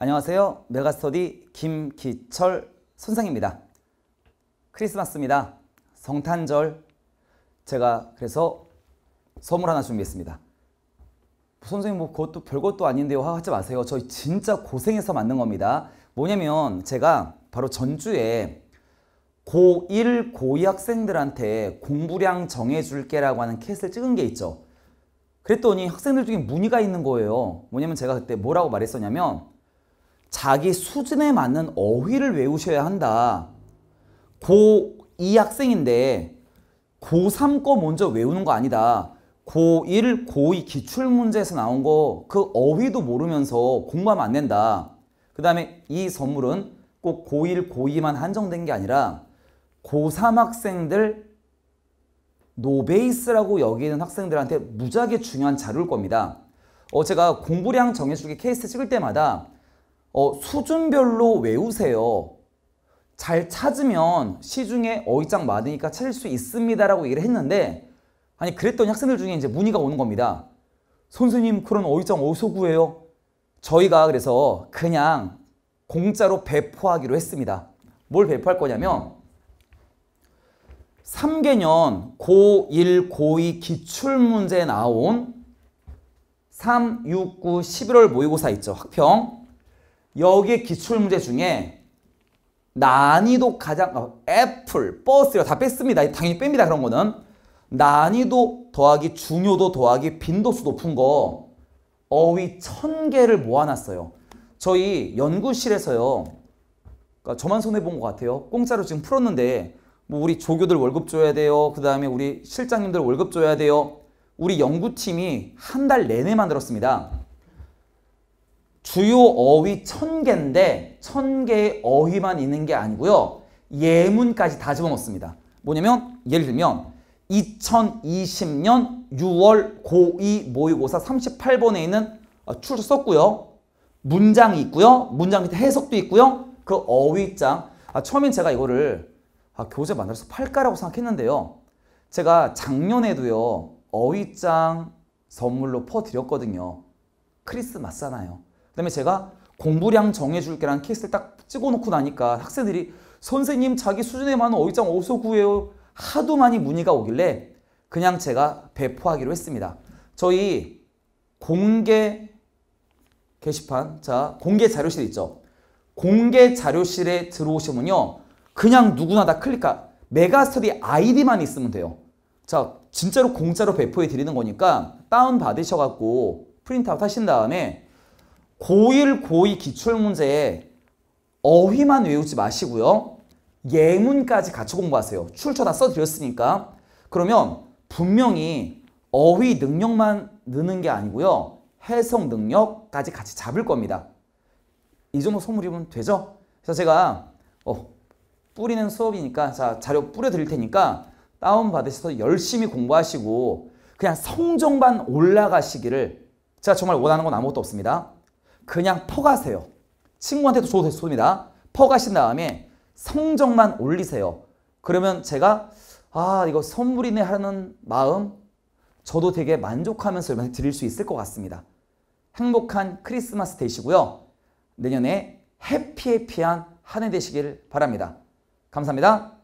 안녕하세요. 메가스터디 김기철 선생입니다. 크리스마스입니다. 성탄절. 제가 그래서 선물 하나 준비했습니다. 선생님 뭐 그것도 별것도 아닌데요 하지 마세요. 저희 진짜 고생해서 만든 겁니다. 뭐냐면 제가 바로 전주에 고1, 고2 학생들한테 공부량 정해줄게라고 하는 캐스 찍은 게 있죠. 그랬더니 학생들 중에 문의가 있는 거예요. 뭐냐면 제가 그때 뭐라고 말했었냐면 자기 수준에 맞는 어휘를 외우셔야 한다. 고2 학생인데 고3 거 먼저 외우는 거 아니다. 고1, 고2 기출문제에서 나온 거 그 어휘도 모르면서 공부하면 안 된다. 그 다음에 이 선물은 꼭 고1, 고2만 한정된 게 아니라 고3 학생들 노베이스라고 여기는 학생들한테 무지하게 중요한 자료일 겁니다. 어, 제가 공부량 정해주기 케이스 찍을 때마다 어, 수준별로 외우세요. 잘 찾으면 시중에 어휘장 많으니까 찾을 수 있습니다라고 얘기를 했는데 아니 그랬더니 학생들 중에 이제 문의가 오는 겁니다. 선생님 그런 어휘장 어디서 구해요? 저희가 그래서 그냥 공짜로 배포하기로 했습니다. 뭘 배포할 거냐면 3개년 고1, 고2 기출문제에 나온 3, 6, 9, 11월 모의고사 있죠. 학평. 여기에 기출문제 중에 난이도 가장 어, 애플, 버스요 다 뺐습니다. 당연히 뺍니다. 그런 거는 난이도 더하기 중요도 더하기 빈도수 높은 거 어휘 천개를 모아놨어요. 저희 연구실에서요. 그러니까 저만 손해본 것 같아요. 공짜로 지금 풀었는데 뭐 우리 조교들 월급 줘야 돼요. 그 다음에 우리 실장님들 월급 줘야 돼요. 우리 연구팀이 한 달 내내 만들었습니다. 주요 어휘 천개인데천개의 어휘만 있는 게 아니고요. 예문까지 다 집어넣습니다. 뭐냐면 예를 들면 2020년 6월 고2 모의고사 38번에 있는 어, 출처 썼고요. 문장이 있고요. 문장 밑에 해석도 있고요. 그 어휘장. 아, 처음엔 제가 이거를 아, 교재 만들어서 팔까라고 생각했는데요. 제가 작년에도요. 어휘장 선물로 퍼드렸거든요. 크리스마스잖아요. 그다음에 제가 공부량 정해줄게라는 케이스를 딱 찍어놓고 나니까 학생들이 선생님 자기 수준에 맞는 어휘장 어디서 구해요? 하도 많이 문의가 오길래 그냥 제가 배포하기로 했습니다. 저희 공개 게시판, 자 공개 자료실 있죠. 공개 자료실에 들어오시면요. 그냥 누구나 다 클릭하, 메가스터디 아이디만 있으면 돼요. 자, 진짜로 공짜로 배포해 드리는 거니까 다운 받으셔갖고 프린트아웃 하신 다음에 고1, 고2 기출문제에 어휘만 외우지 마시고요. 예문까지 같이 공부하세요. 출처 다 써드렸으니까. 그러면 분명히 어휘 능력만 느는 게 아니고요. 해석 능력까지 같이 잡을 겁니다. 이 정도 선물이면 되죠? 그래서 제가 어, 뿌리는 수업이니까 자, 자료 뿌려드릴 테니까 다운받으셔서 열심히 공부하시고 그냥 성적만 올라가시기를 제가 정말 원하는 건 아무것도 없습니다. 그냥 퍼가세요. 친구한테도 줘도 좋습니다. 퍼가신 다음에 성적만 올리세요. 그러면 제가 아 이거 선물이네 하는 마음 저도 되게 만족하면서 드릴 수 있을 것 같습니다. 행복한 크리스마스 되시고요. 내년에 해피해피한 한 해 되시길 바랍니다. 감사합니다.